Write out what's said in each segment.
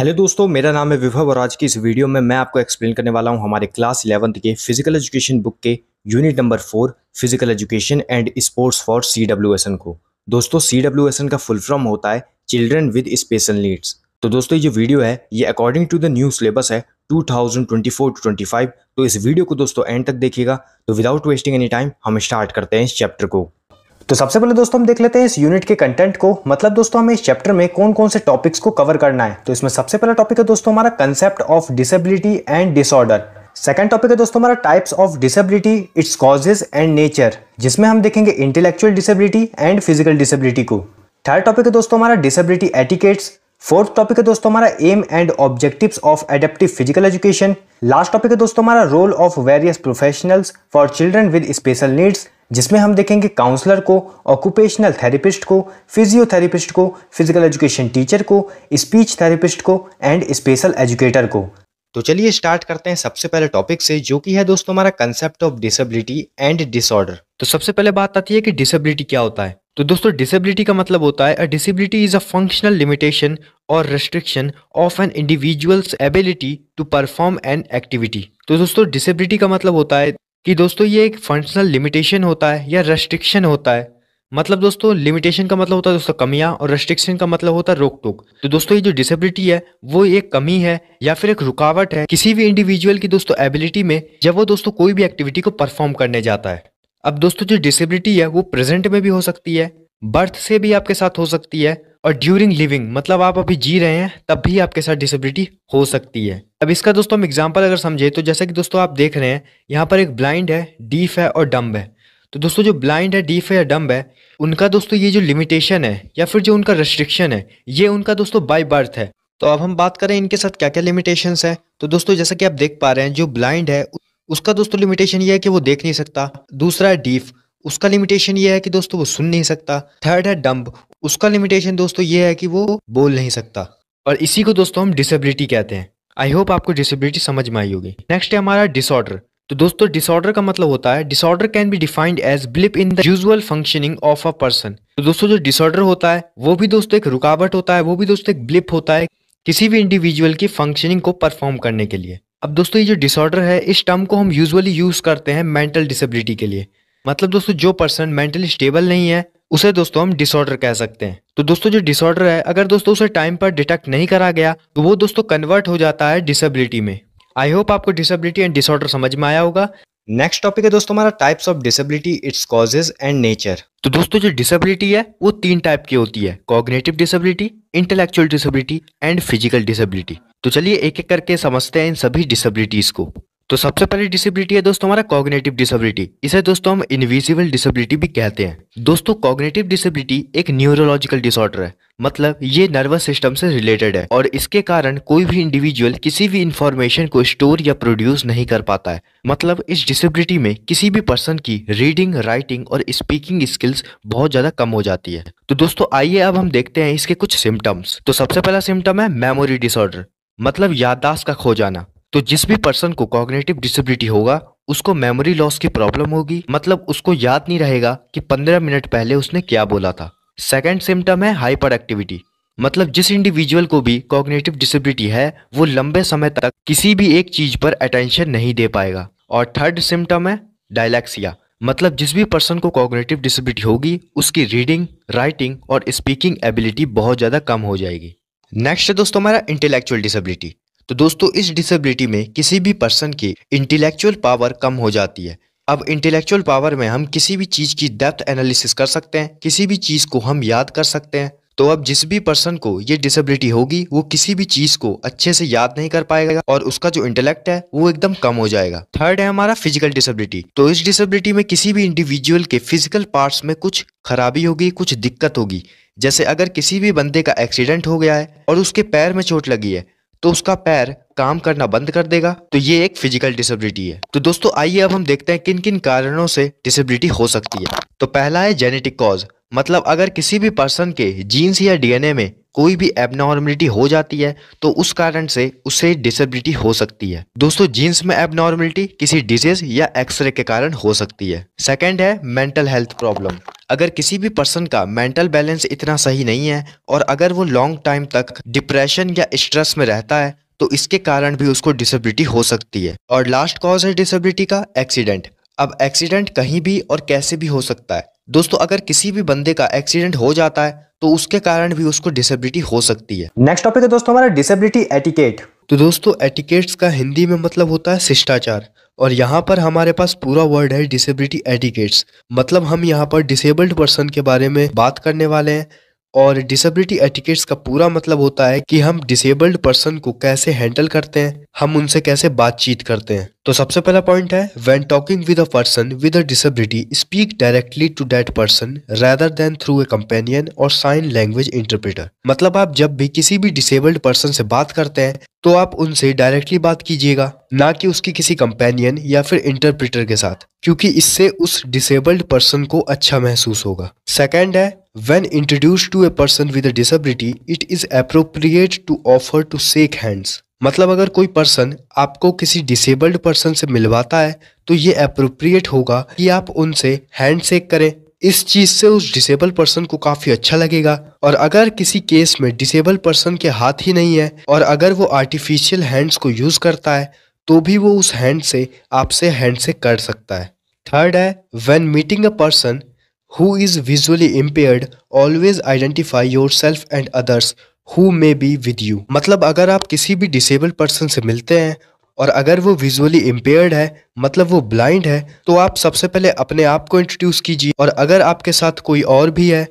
Hello दोस्तों मेरा नाम है विभव और आज की इस वीडियो में मैं आपको एक्सप्लेन करने वाला हूं हमारे क्लास इलेवंथ के फिजिकल एजुकेशन बुक के unit number four physical education and sports for C को दोस्तों सी का फुल फॉर्म होता है चिल्ड्रन विद स्पेशल नीड्स तो दोस्तों ये वीडियो है ये according to the new syllabus है 2024 टू 25 तो इस वीडियो को दोस्तों एंड तक देखिएगा तो विदाउट वेस्टिंग एनी टाइम हम स्टार्ट करते हैं इस चैप्टर को तो सबसे पहले दोस्तों हम देख लेते हैं इस यूनिट के कंटेंट को मतलब दोस्तों हमें इस चैप्टर में कौन कौन से टॉपिक्स को कवर करना है तो इसमें सबसे पहला टॉपिक है दोस्तों हमारा concept of disability and disorder second topic है दोस्तों हमारा types of disability its causes and nature जिसमें हम देखेंगे intellectual disability and physical disability को थर्ड टॉपिक है दोस्तों हमारा डिसेबिलिटी एटिकेट्स फोर्थ टॉपिक है दोस्तों हमारा aim and objectives of adaptive physical education last topic है दोस्तों हमारा role of various professionals for children with special needs जिसमें हम देखेंगे काउंसलर को ऑक्यूपेशनल थेरेपिस्ट को फिजियोथेरेपिस्ट को फिजिकल एजुकेशन टीचर को स्पीच थेरेपिस्ट को एंड स्पेशल एजुकेटर को तो चलिए स्टार्ट करते हैं सबसे पहले टॉपिक से जो कि है दोस्तों हमारा concept of disability and disorder तो सबसे पहले बात आती है कि डिसेबिलिटी क्या होता है तो दोस्तों डिसेबिलिटी का मतलब होता है a disability is a functional limitation और restriction of an individual's ability to perform an activity तो दोस्तों डिसेबिलिटी का मतलब होता है कि दोस्तों ये एक फंक्शनल लिमिटेशन होता है या रेस्ट्रिक्शन होता है मतलब दोस्तों लिमिटेशन का मतलब होता है दोस्तों कमियां और रेस्ट्रिक्शन का मतलब होता है रोक टोक तो दोस्तों ये जो डिसेबिलिटी है वो एक कमी है या फिर एक रुकावट है किसी भी इंडिविजुअल की दोस्तों एबिलिटी में जब वो दोस्तों कोई भी एक्टिविटी को परफॉर्म करने जाता है अब दोस्तों जो डिसेबिलिटी है वो प्रेजेंट में भी हो सकती है बर्थ से भी आपके साथ हो सकती है और ड्यूरिंग लिविंग मतलब आप अभी जी रहे हैं तब भी आपके साथ डिसेबिलिटी हो सकती है अब इसका दोस्तों हम एग्जाम्पल अगर समझे तो जैसा कि दोस्तों आप देख रहे हैं यहाँ पर एक ब्लाइंड है डीफ है और डम्ब है तो दोस्तों जो ब्लाइंड है डीफ है या डम्ब है उनका दोस्तों ये जो लिमिटेशन है या फिर जो उनका रेस्ट्रिक्शन है ये उनका दोस्तों बाई बर्थ है तो अब हम बात करें इनके साथ क्या क्या लिमिटेशन है तो दोस्तों जैसा कि आप देख पा रहे हैं जो ब्लाइंड है उसका दोस्तों लिमिटेशन ये है कि वो देख नहीं सकता दूसरा है डीफ उसका लिमिटेशन ये है कि दोस्तों वो सुन नहीं सकता थर्ड है डम्ब उसका लिमिटेशन दोस्तों ये है कि वो बोल नहीं सकता और इसी को दोस्तों हम डिसेबिलिटी कहते हैं आई होप आपको डिसेबिलिटी समझ में आई होगी नेक्स्ट है हमारा डिसऑर्डर तो दोस्तों डिसऑर्डर का मतलब होता है disorder can be defined as blip in the usual functioning of a person तो दोस्तों जो डिसऑर्डर होता है वो भी दोस्तों एक रुकावट होता है वो भी दोस्तों एक ब्लिप होता है किसी भी इंडिविजुअल की फंक्शनिंग को परफॉर्म करने के लिए अब दोस्तों ये जो डिसऑर्डर है इस टर्म को हम यूजुअली यूज करते हैं मेंटल डिसेबिलिटी के लिए मतलब दोस्तों जो पर्सन मेंटली स्टेबल नहीं है उसे दोस्तों हम डिसऑर्डर कह सकते हैं तो दोस्तों जो डिसऑर्डर है अगर दोस्तों उसे टाइम पर डिटेक्ट नहीं करा गया तो वो दोस्तों कन्वर्ट हो जाता है डिसेबिलिटी में आई होप आपको डिसेबिलिटी एंड डिसऑर्डर समझ में आया होगा नेक्स्ट टॉपिक है दोस्तों हमारा types of disability its causes and nature तो दोस्तों जो डिसेबिलिटी है वो तीन टाइप की होती है cognitive disability intellectual disability and physical disability तो चलिए एक एक करके समझते हैं इन सभी डिसेबिलिटीज को तो सबसे पहली डिसेबिलिटी है दोस्तों हमारा कॉग्नेटिव डिसेबिलिटी इसे दोस्तों हम इनविजिबल डिसेबिलिटी भी कहते हैं दोस्तों कॉग्नेटिव डिसेबिलिटी एक न्यूरोलॉजिकल डिसऑर्डर है मतलब ये नर्वस सिस्टम से रिलेटेड है और इसके कारण कोई भी इंडिविजुअल किसी भी इंफॉर्मेशन को स्टोर या प्रोड्यूस नहीं कर पाता है मतलब इस डिसेबिलिटी में किसी भी पर्सन की रीडिंग राइटिंग और स्पीकिंग स्किल्स बहुत ज़्यादा कम हो जाती है तो दोस्तों आइए अब हम देखते हैं इसके कुछ सिम्टम्स तो सबसे पहला सिम्टम है मेमोरी डिसऑर्डर मतलब याददाश्त का खो जाना तो जिस भी पर्सन को कॉग्नेटिव डिसेबिलिटी होगा उसको मेमोरी लॉस की प्रॉब्लम होगी मतलब उसको याद नहीं रहेगा कि 15 मिनट पहले उसने क्या बोला था सेकेंड सिम्टम है हाइपर एक्टिविटी मतलब जिस इंडिविजुअल को भी कॉग्नेटिव डिसेबिलिटी है वो लंबे समय तक किसी भी एक चीज पर अटेंशन नहीं दे पाएगा और थर्ड सिम्टम है डायलैक्सिया मतलब जिस भी पर्सन को कॉग्नेटिव डिसेबिलिटी होगी उसकी रीडिंग राइटिंग और स्पीकिंग एबिलिटी बहुत ज़्यादा कम हो जाएगी नेक्स्ट है दोस्तों हमारा इंटेलेक्चुअल डिसेबिलिटी तो दोस्तों इस डिसेबिलिटी में किसी भी पर्सन की इंटेलेक्चुअल पावर कम हो जाती है अब इंटेलेक्चुअल पावर में हम किसी भी चीज़ की डेप्थ एनालिसिस कर सकते हैं किसी भी चीज़ को हम याद कर सकते हैं तो अब जिस भी पर्सन को ये डिसेबिलिटी होगी वो किसी भी चीज को अच्छे से याद नहीं कर पाएगा और उसका जो इंटेलेक्ट है वो एकदम कम हो जाएगा थर्ड है हमारा फिजिकल डिसेबिलिटी तो इस डिसेबिलिटी में किसी भी इंडिविजुअल के फिजिकल पार्ट्स में कुछ खराबी होगी कुछ दिक्कत होगी जैसे अगर किसी भी बंदे का एक्सीडेंट हो गया है और उसके पैर में चोट लगी है तो उसका पैर काम करना बंद कर देगा तो ये एक फिजिकल डिसेबिलिटी है तो दोस्तों आइए अब हम देखते हैं किन किन कारणों से डिसेबिलिटी हो सकती है तो पहला है जेनेटिक कॉज मतलब अगर किसी भी पर्सन के जीन्स या डीएनए में कोई भी एबनॉर्मलिटी हो जाती है तो उस कारण से उसे डिसेबिलिटी हो सकती है दोस्तों जीन्स में एबनॉर्मलिटी किसी डिजीज या एक्सरे के कारण हो सकती है सेकेंड है मेंटल हेल्थ प्रॉब्लम अगर किसी भी पर्सन का मेंटल बैलेंस इतना सही नहीं है और अगर वो लॉन्ग टाइम तक डिप्रेशन या स्ट्रेस में रहता है तो इसके कारण भी उसको डिसेबिलिटी हो सकती है और लास्ट कॉज है डिसेबिलिटी का एक्सीडेंट अब एक्सीडेंट कहीं भी और कैसे भी हो सकता है दोस्तों अगर किसी भी बंदे का एक्सीडेंट हो जाता है तो उसके कारण भी उसको डिसेबिलिटी हो सकती है नेक्स्ट टॉपिक है दोस्तों हमारा डिसेबिलिटी एटिकेट तो दोस्तों एटिकेट्स का हिंदी में मतलब होता है शिष्टाचार और यहाँ पर हमारे पास पूरा वर्ड है डिसेबिलिटी एडिकेट्स मतलब हम यहाँ पर डिसेबल्ड पर्सन के बारे में बात करने वाले हैं और डिसेबिलिटी एटिकेट्स का पूरा मतलब होता है कि हम डिसेबल्ड पर्सन को कैसे हैंडल करते हैं हम उनसे कैसे बातचीत करते हैं तो सबसे पहला पॉइंट है when talking with a person with a disability speak directly to that person rather than through a companion और साइन लैंग्वेज इंटरप्रेटर मतलब आप जब भी किसी भी डिसेबल्ड पर्सन से बात करते हैं तो आप उनसे डायरेक्टली बात कीजिएगा ना कि उसकी किसी कंपेनियन या फिर इंटरप्रेटर के साथ क्योंकि इससे उस डिसेबल्ड पर्सन को अच्छा महसूस होगा सेकेंड है When introduced to a person with a disability, it is appropriate to offer to shake hands. मतलब अगर कोई पर्सन आपको किसी डिसेबल्ड पर्सन से मिलवाता है तो ये अप्रोप्रिएट होगा कि आप उनसे हैंड शेक करें इस चीज से उस डिसेबल पर्सन को काफी अच्छा लगेगा और अगर किसी केस में डिसेबल पर्सन के हाथ ही नहीं है और अगर वो आर्टिफिशियल हैंड्स को यूज करता है तो भी वो उस हैंड से आपसे हैंड शेक कर सकता है थर्ड है when meeting a person who is visually impaired always identify yourself and others who may be with you मतलब अगर आप किसी भी डिसेबल्ड पर्सन से मिलते हैं और अगर वो विजुअली इम्पेयर्ड है मतलब वो ब्लाइंड है तो आप सबसे पहले अपने आप को इंट्रोड्यूस कीजिए और अगर आपके साथ कोई और भी है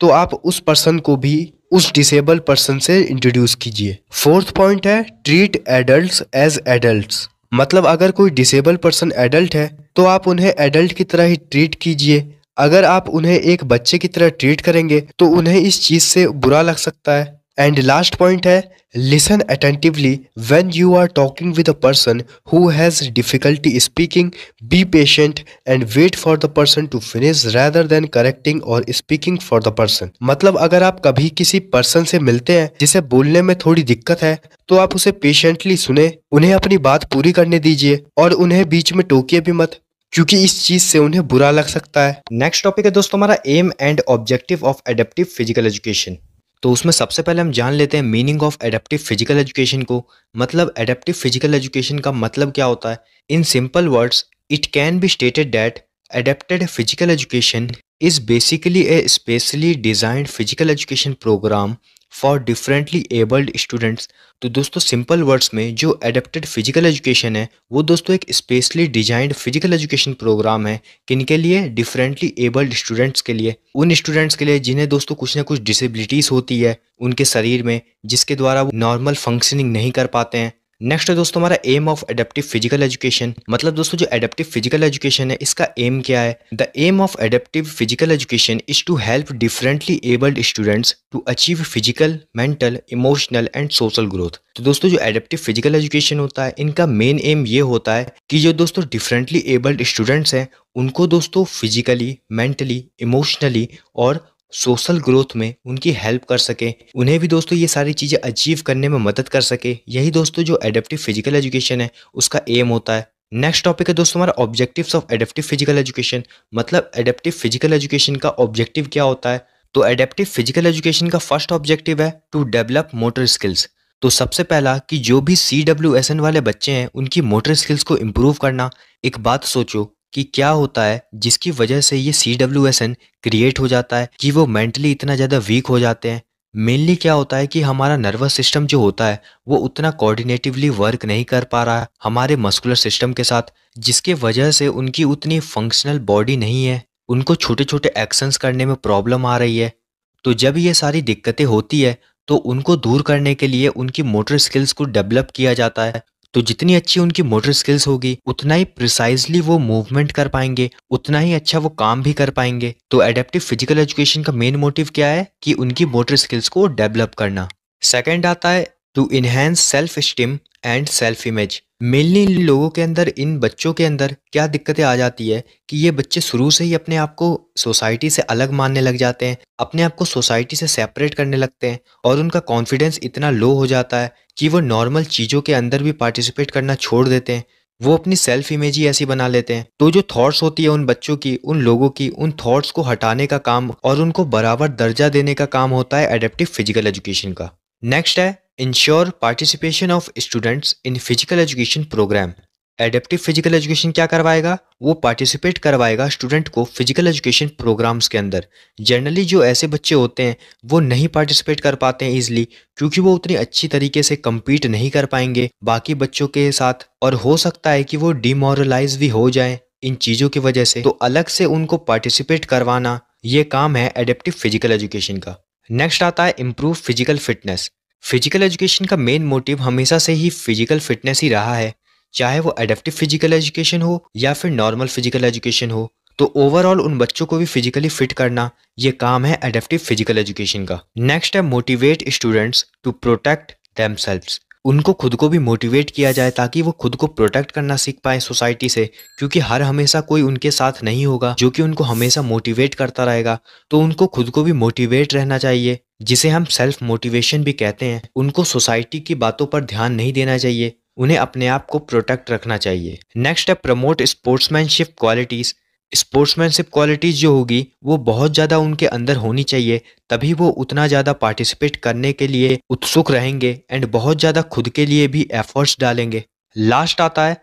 तो आप उस पर्सन को भी उस डिसेबल पर्सन से इंट्रोड्यूस कीजिए फोर्थ पॉइंट है ट्रीट एडल्ट एज एडल्ट मतलब अगर कोई डिसेबल पर्सन एडल्ट है तो आप उन्हें एडल्ट की तरह ही ट्रीट कीजिए अगर आप उन्हें एक बच्चे की तरह ट्रीट करेंगे तो उन्हें इस चीज़ से बुरा लग सकता है एंड लास्ट पॉइंट है listen attentively when you are talking with a person who has difficulty speaking be patient and wait for the person to finish rather than correcting और स्पीकिंग फॉर द पर्सन मतलब अगर आप कभी किसी person से मिलते हैं जिसे बोलने में थोड़ी दिक्कत है तो आप उसे पेशेंटली सुने उन्हें अपनी बात पूरी करने दीजिए और उन्हें बीच में टोकिए भी मत क्योंकि इस चीज से उन्हें बुरा लग सकता है नेक्स्ट टॉपिक है दोस्तों हमारा aim and objective of adaptive physical education तो उसमें सबसे पहले हम जान लेते हैं meaning of adaptive physical education को मतलब एडेप्टिव फिजिकल एजुकेशन का मतलब क्या होता है in simple words it can be stated that adapted physical education is basically a specially designed physical education program for differently abled students तो दोस्तों simple words में जो एडेप्टेड फिजिकल एजुकेशन है वो दोस्तों एक specially designed physical education program है किनके लिए डिफरेंटली एबल्ड स्टूडेंट्स के लिए उन स्टूडेंट्स के लिए जिन्हें दोस्तों कुछ ना कुछ डिसेबिलिटीज़ होती है उनके शरीर में जिसके द्वारा वो नॉर्मल फंक्शनिंग नहीं कर पाते हैं नेक्स्ट है दोस्तों हमारा aim of adaptive physical education मतलब दोस्तों जो एडेप्टिव फिजिकल एजुकेशन है इसका एम क्या है the aim of adaptive physical education is to help differently abled students to achieve physical mental emotional and social growth तो दोस्तों जो एडेप्टिव फिजिकल एजुकेशन होता है इनका मेन एम ये होता है कि जो दोस्तों डिफरेंटली एबल्ड स्टूडेंट्स हैं उनको दोस्तों फिजिकली मेंटली इमोशनली और सोशल ग्रोथ में उनकी हेल्प कर सके उन्हें भी दोस्तों ये सारी चीज़ें अचीव करने में मदद कर सके यही दोस्तों जो एडेप्टिव फिजिकल एजुकेशन है उसका एम होता है नेक्स्ट टॉपिक है दोस्तों हमारा objectives of adaptive physical education मतलब एडेप्टिव फिजिकल एजुकेशन का ऑब्जेक्टिव क्या होता है तो एडेप्टिव फिजिकल एजुकेशन का फर्स्ट ऑब्जेक्टिव है टू डेवलप मोटर स्किल्स तो सबसे पहला कि जो भी सी डब्ल्यू एस एन वाले बच्चे हैं उनकी मोटर स्किल्स को इम्प्रूव करना एक बात सोचो कि क्या होता है जिसकी वजह से ये C W S N create हो जाता है कि वो मेंटली इतना ज़्यादा वीक हो जाते हैं मेनली क्या होता है कि हमारा नर्वस सिस्टम जो होता है वो उतना कोऑर्डिनेटिवली वर्क नहीं कर पा रहा है हमारे मस्कुलर सिस्टम के साथ जिसके वजह से उनकी उतनी फंक्शनल बॉडी नहीं है उनको छोटे छोटे एक्शंस करने में प्रॉब्लम आ रही है तो जब ये सारी दिक्कतें होती है तो उनको दूर करने के लिए उनकी मोटर स्किल्स को डेवलप किया जाता है तो जितनी अच्छी उनकी मोटर स्किल्स होगी उतना ही प्रिसाइजली वो मूवमेंट कर पाएंगे उतना ही अच्छा वो काम भी कर पाएंगे तो एडेप्टिव फिजिकल एजुकेशन का मेन मोटिव क्या है कि उनकी मोटर स्किल्स को डेवलप करना सेकेंड आता है to enhance self esteem and self image mainly इन लोगों के अंदर इन बच्चों के अंदर क्या दिक्कतें आ जाती है कि ये बच्चे शुरू से ही अपने आप को सोसाइटी से अलग मानने लग जाते हैं अपने आप को सोसाइटी से सेपरेट करने लगते हैं और उनका कॉन्फिडेंस इतना लो हो जाता है कि वो नॉर्मल चीज़ों के अंदर भी पार्टिसिपेट करना छोड़ देते हैं वो अपनी सेल्फ इमेज ही ऐसी बना लेते हैं तो जो थॉट्स होती है उन बच्चों की उन लोगों की उन थॉट्स को हटाने का काम और उनको बराबर दर्जा देने का काम होता है एडेप्टिव फिजिकल एजुकेशन का नेक्स्ट है ensure participation of students in physical education program adaptive physical education क्या करवाएगा वो पार्टिसिपेट करवाएगा स्टूडेंट को फिजिकल एजुकेशन प्रोग्राम्स के अंदर जनरली जो ऐसे बच्चे होते हैं वो नहीं पार्टिसिपेट कर पाते हैं ईजिली क्योंकि वो उतनी अच्छी तरीके से कम्पीट नहीं कर पाएंगे बाकी बच्चों के साथ और हो सकता है कि वो डिमोरलाइज भी हो जाए इन चीज़ों की वजह से तो अलग से उनको पार्टिसिपेट करवाना ये काम है एडेप्टिव फिजिकल एजुकेशन का नेक्स्ट आता है improve physical fitness physical education का मेन मोटिव हमेशा से ही फिजिकल फिटनेस ही रहा है चाहे वो एडेप्टिव फिजिकल एजुकेशन हो या फिर नॉर्मल फिजिकल एजुकेशन हो तो ओवरऑल उन बच्चों को भी फिजिकली फिट करना ये काम है एडेप्टिव फिजिकल एजुकेशन का नेक्स्ट है motivate students to protect them उनको खुद को भी मोटिवेट किया जाए ताकि वो खुद को प्रोटेक्ट करना सीख पाए सोसाइटी से क्योंकि हर हमेशा कोई उनके साथ नहीं होगा जो कि उनको हमेशा मोटिवेट करता रहेगा तो उनको खुद को भी मोटिवेट रहना चाहिए जिसे हम सेल्फ मोटिवेशन भी कहते हैं उनको सोसाइटी की बातों पर ध्यान नहीं देना चाहिए उन्हें अपने आप को प्रोटेक्ट रखना चाहिए नेक्स्ट है promote sportsmanship qualities sportsmanship qualities जो होगी वो बहुत ज़्यादा उनके अंदर होनी चाहिए तभी वो उतना ज़्यादा पार्टिसिपेट करने के लिए उत्सुक रहेंगे एंड बहुत ज़्यादा खुद के लिए भी एफर्ट्स डालेंगे लास्ट आता है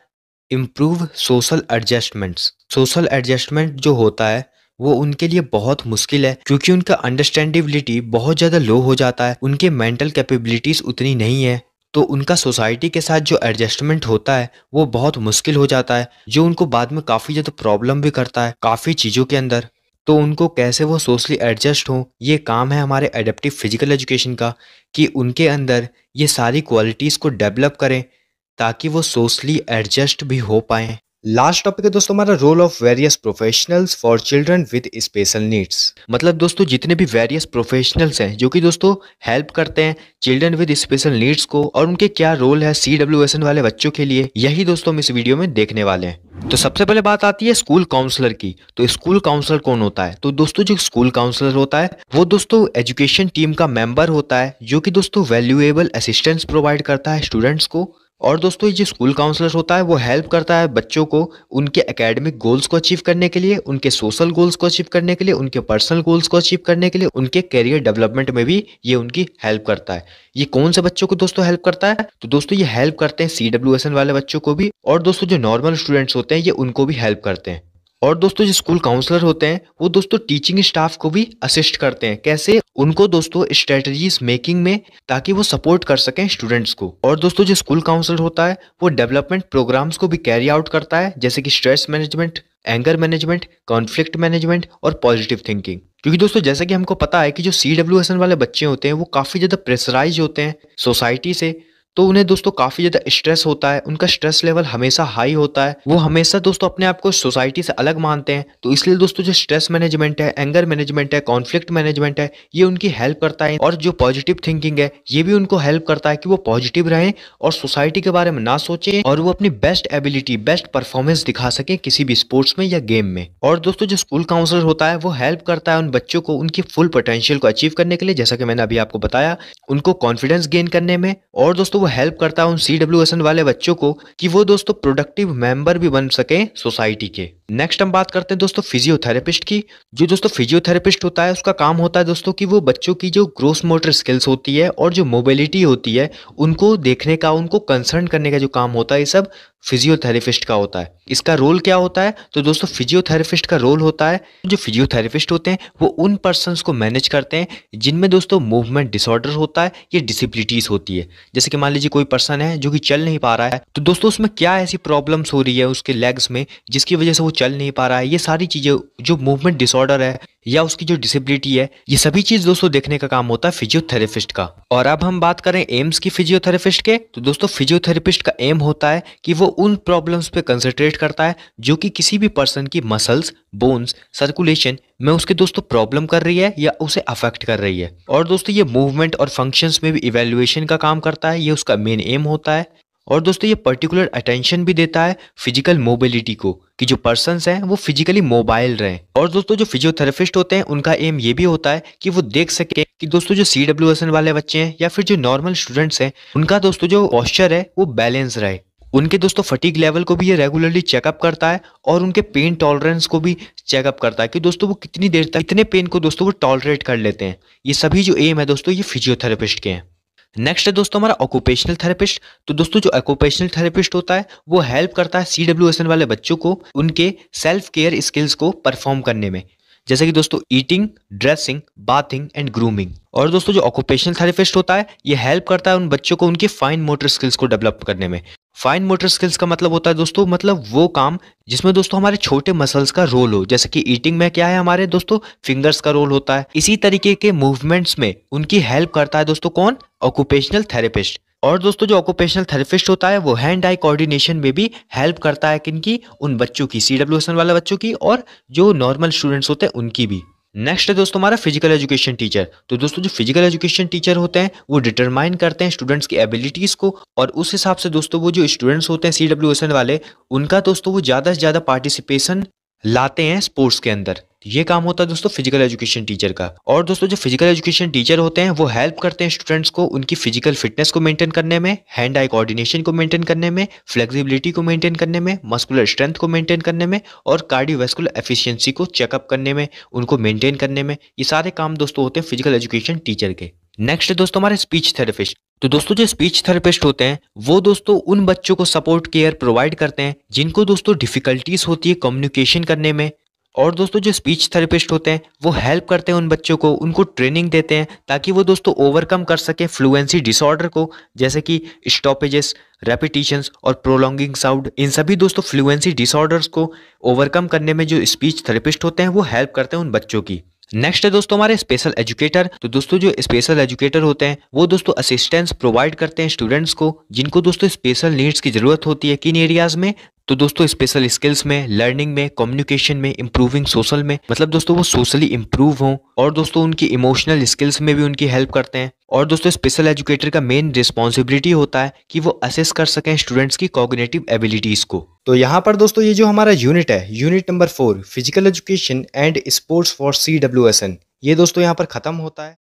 improve social adjustments social adjustment जो होता है वो उनके लिए बहुत मुश्किल है क्योंकि उनका अंडरस्टैंडिबिलिटी बहुत ज़्यादा लो हो जाता है उनके मेंटल कैपेबिलिटीज़ उतनी नहीं है तो उनका सोसाइटी के साथ जो एडजस्टमेंट होता है वो बहुत मुश्किल हो जाता है जो उनको बाद में काफ़ी ज़्यादा प्रॉब्लम भी करता है काफ़ी चीज़ों के अंदर तो उनको कैसे वो सोशली एडजस्ट हों ये काम है हमारे एडेप्टिव फिजिकल एजुकेशन का कि उनके अंदर ये सारी क्वालिटीज़ को डेवलप करें ताकि वो सोशली एडजस्ट भी हो पाएँ लास्ट टॉपिक है दोस्तों हमारा role of various professionals for children with special needs मतलब दोस्तों जितने भी वेरियस प्रोफेशनल्स हैं जो कि दोस्तों हेल्प करते हैं चिल्ड्रन विद स्पेशल नीड्स को और उनके क्या रोल है सी वाले बच्चों के लिए यही दोस्तों हम इस वीडियो में देखने वाले हैं तो सबसे पहले बात आती है स्कूल काउंसलर की तो स्कूल काउंसलर कौन होता है तो दोस्तों जो स्कूल काउंसलर होता है वो दोस्तों एजुकेशन टीम का मेंबर होता है जो कि दोस्तों वैल्यूएबल असिस्टेंस प्रोवाइड करता है स्टूडेंट्स को और दोस्तों ये जो स्कूल काउंसलर होता है वो हेल्प करता है बच्चों को उनके एकेडमिक गोल्स को अचीव करने के लिए उनके सोशल गोल्स को अचीव करने के लिए उनके पर्सनल गोल्स को अचीव करने के लिए उनके करियर डेवलपमेंट में भी ये उनकी हेल्प करता है ये कौन से बच्चों को दोस्तों हेल्प करता है तो दोस्तों ये हेल्प करते हैं सी वाले बच्चों को भी और दोस्तों जो नॉर्मल स्टूडेंट्स होते हैं ये उनको भी हेल्प करते हैं और दोस्तों जो स्कूल काउंसलर होते हैं वो दोस्तों टीचिंग स्टाफ को भी असिस्ट करते हैं कैसे उनको दोस्तों स्ट्रेटजीज मेकिंग में ताकि वो सपोर्ट कर सकें स्टूडेंट्स को और दोस्तों जो स्कूल काउंसलर होता है वो डेवलपमेंट प्रोग्राम्स को भी कैरी आउट करता है जैसे कि stress management anger management conflict management और पॉजिटिव थिंकिंग क्योंकि दोस्तों जैसा कि हमको पता है कि जो सी वाले बच्चे होते हैं वो काफ़ी ज़्यादा प्रेसराइज होते हैं सोसाइटी से तो उन्हें दोस्तों काफी ज्यादा स्ट्रेस होता है उनका स्ट्रेस लेवल हमेशा हाई होता है वो हमेशा दोस्तों अपने आप को सोसाइटी से अलग मानते हैं तो इसलिए दोस्तों जो स्ट्रेस मैनेजमेंट है एंगर मैनेजमेंट है कॉन्फ्लिक्ट मैनेजमेंट है ये उनकी हेल्प करता है और जो पॉजिटिव थिंकिंग है ये भी उनको हेल्प करता है कि वो पॉजिटिव रहे और सोसाइटी के बारे में ना सोचे और वो अपनी बेस्ट एबिलिटी बेस्ट परफॉर्मेंस दिखा सके किसी भी स्पोर्ट्स में या गेम में और दोस्तों जो स्कूल काउंसलर होता है वो हेल्प करता है उन बच्चों को उनकी फुल पोटेंशियल को अचीव करने के लिए जैसा कि मैंने अभी आपको बताया उनको कॉन्फिडेंस गेन करने में और दोस्तों वो हेल्प करता है उन सी वाले बच्चों को कि वो दोस्तों प्रोडक्टिव मेंबर भी बन सकें सोसाइटी के नेक्स्ट हम बात करते हैं दोस्तों फिजियोथेरेपिस्ट की जो दोस्तों फिजियोथेरेपिस्ट होता है उसका काम होता है दोस्तों कि वो बच्चों की जो ग्रोस मोटर स्किल्स होती है और जो मोबिलिटी होती है उनको देखने का उनको कंसर्न करने का जो काम होता है ये सब फिजियोथेरेपिस्ट का होता है इसका रोल क्या होता है तो दोस्तों फिजियोथेरेपिस्ट का रोल होता है जो फिजियोथेरेपिस्ट होते हैं वो उन पर्सन को मैनेज करते हैं जिनमें दोस्तों मूवमेंट डिसऑर्डर होता है या डिसेबिलिटीज़ होती है जैसे कि मान लीजिए कोई पर्सन है जो कि चल नहीं पा रहा है तो दोस्तों उसमें क्या ऐसी प्रॉब्लम्स हो रही है उसके लेग्स में जिसकी वजह से वो चल नहीं पा रहा है ये सारी चीज़ें जो मूवमेंट डिसऑर्डर है या उसकी जो डिसेबिलिटी है ये सभी चीज़ दोस्तों देखने का काम होता है फिजियोथेरेपिस्ट का और अब हम बात करें एम्स की फिजियोथेरेपिस्ट के तो दोस्तों फिजियोथेरेपिस्ट का एम होता है कि वो उन प्रॉब्लम्स पे कंसंट्रेट करता है जो कि किसी भी पर्सन की मसल्स बोन्स सर्कुलेशन में उसके दोस्तों प्रॉब्लम कर रही है या उसे अफेक्ट कर रही है और दोस्तों ये मूवमेंट और फंक्शंस में भी इवेल्युएशन का काम करता है ये उसका मेन एम होता है और दोस्तों ये पर्टिकुलर अटेंशन भी देता है फिजिकल मोबिलिटी को कि जो पर्सन हैं वो फिजिकली मोबाइल रहें और दोस्तों जो फिजियोथेरेपिस्ट होते हैं उनका एम ये भी होता है कि वो देख सके कि दोस्तों जो सी डब्ल्यू एस एन वाले बच्चे हैं या फिर जो नॉर्मल स्टूडेंट्स हैं उनका दोस्तों जो पॉस्चर है वो बैलेंस रहे उनके दोस्तों फटीक लेवल को भी ये रेगुलरली चेकअप करता है और उनके पेन टॉलरेंस को भी चेकअप करता है कि दोस्तों वो कितनी देर तक कितने पेन को दोस्तों वो टॉलरेट कर लेते हैं ये सभी जो एम है दोस्तों ये फिजियोथेरेपिस्ट के हैं नेक्स्ट है दोस्तों हमारा ऑक्यूपेशनल थेरेपिस्ट तो दोस्तों जो ऑक्यूपेशनल थेरेपिस्ट होता है वो हेल्प करता है सी डब्ल्यू एस एन वाले बच्चों को उनके सेल्फ केयर स्किल्स को परफॉर्म करने में जैसे कि दोस्तों eating dressing bathing and grooming और दोस्तों जो ऑक्यूपेशनल थेरेपिस्ट होता है ये हेल्प करता है उन बच्चों को उनके फाइन मोटर स्किल्स को डेवलप करने में फाइन मोटर स्किल्स का मतलब होता है दोस्तों मतलब वो काम जिसमें दोस्तों हमारे छोटे मसल्स का रोल हो जैसे कि ईटिंग में क्या है हमारे दोस्तों फिंगर्स का रोल होता है इसी तरीके के मूवमेंट्स में उनकी हेल्प करता है दोस्तों कौन ऑक्यूपेशनल थेरेपिस्ट और दोस्तों जो ऑक्यूपेशनल थेरेपिस्ट होता है वो हैंड आई कोऑर्डिनेशन में भी हेल्प करता है किनकी उन बच्चों की सी डब्ल्यू एस एन वाले बच्चों की और जो नॉर्मल स्टूडेंट्स होते हैं उनकी भी नेक्स्ट है दोस्तों हमारा फिजिकल एजुकेशन टीचर तो दोस्तों जो फिजिकल एजुकेशन टीचर होते हैं वो डिटरमाइन करते हैं स्टूडेंट्स की एबिलिटीज़ को और उस हिसाब से दोस्तों वो जो स्टूडेंट्स होते हैं सी वाले उनका दोस्तों वो ज़्यादा से ज़्यादा पार्टिसिपेशन लाते हैं स्पोर्ट्स के अंदर ये काम होता है दोस्तों फिजिकल एजुकेशन टीचर का और दोस्तों जो फिजिकल एजुकेशन टीचर होते हैं वो हेल्प करते हैं स्टूडेंट्स को उनकी फिजिकल फिटनेस को मेंटेन करने में हैंड आई कोऑर्डिनेशन को मेंटेन करने में फ्लेक्सिबिलिटी को मेंटेन करने में मस्कुलर स्ट्रेंथ को मेंटेन करने में और कार्डियोवेस्कुलर एफिशिएंसी को चेकअप करने में उनको मेंटेन करने में ये सारे काम दोस्तों होते हैं फिजिकल एजुकेशन टीचर के नेक्स्ट दोस्तों हमारे स्पीच थेरेपिस्ट तो दोस्तों जो स्पीच थेरेपिस्ट होते हैं वो दोस्तों उन बच्चों को सपोर्ट केयर प्रोवाइड करते हैं जिनको दोस्तों डिफिकल्टीज होती है कम्युनिकेशन करने में और दोस्तों जो स्पीच थेरेपिस्ट होते हैं वो हेल्प करते हैं उन बच्चों को उनको ट्रेनिंग देते हैं ताकि वो दोस्तों ओवरकम कर सकें फ्लुएंसी डिसऑर्डर को जैसे कि स्टॉपेजेस रेपिटिशंस और प्रोलोंगिंग साउंड इन सभी दोस्तों फ्लुएंसी डिसऑर्डर्स को ओवरकम करने में जो स्पीच थेरेपिस्ट होते हैं वो हेल्प करते हैं उन बच्चों की नेक्स्ट है दोस्तों हमारे स्पेशल एजुकेटर तो दोस्तों जो स्पेशल एजुकेटर होते हैं वो दोस्तों असिस्टेंस प्रोवाइड करते हैं स्टूडेंट्स को जिनको दोस्तों स्पेशल नीड्स की जरूरत होती है किन एरियाज में तो दोस्तों स्पेशल स्किल्स में लर्निंग में कम्युनिकेशन में इम्प्रूविंग सोशल में मतलब दोस्तों वो सोशली इम्प्रूव हों और दोस्तों उनकी इमोशनल स्किल्स में भी उनकी हेल्प करते हैं और दोस्तों स्पेशल एजुकेटर का मेन रिस्पॉन्सिबिलिटी होता है कि वो असेस कर सकें स्टूडेंट्स की कॉग्नेटिव एबिलिटीज को तो यहाँ पर दोस्तों ये जो हमारा यूनिट है unit number four physical education and sports for C W S N ये दोस्तों यहाँ पर खत्म होता है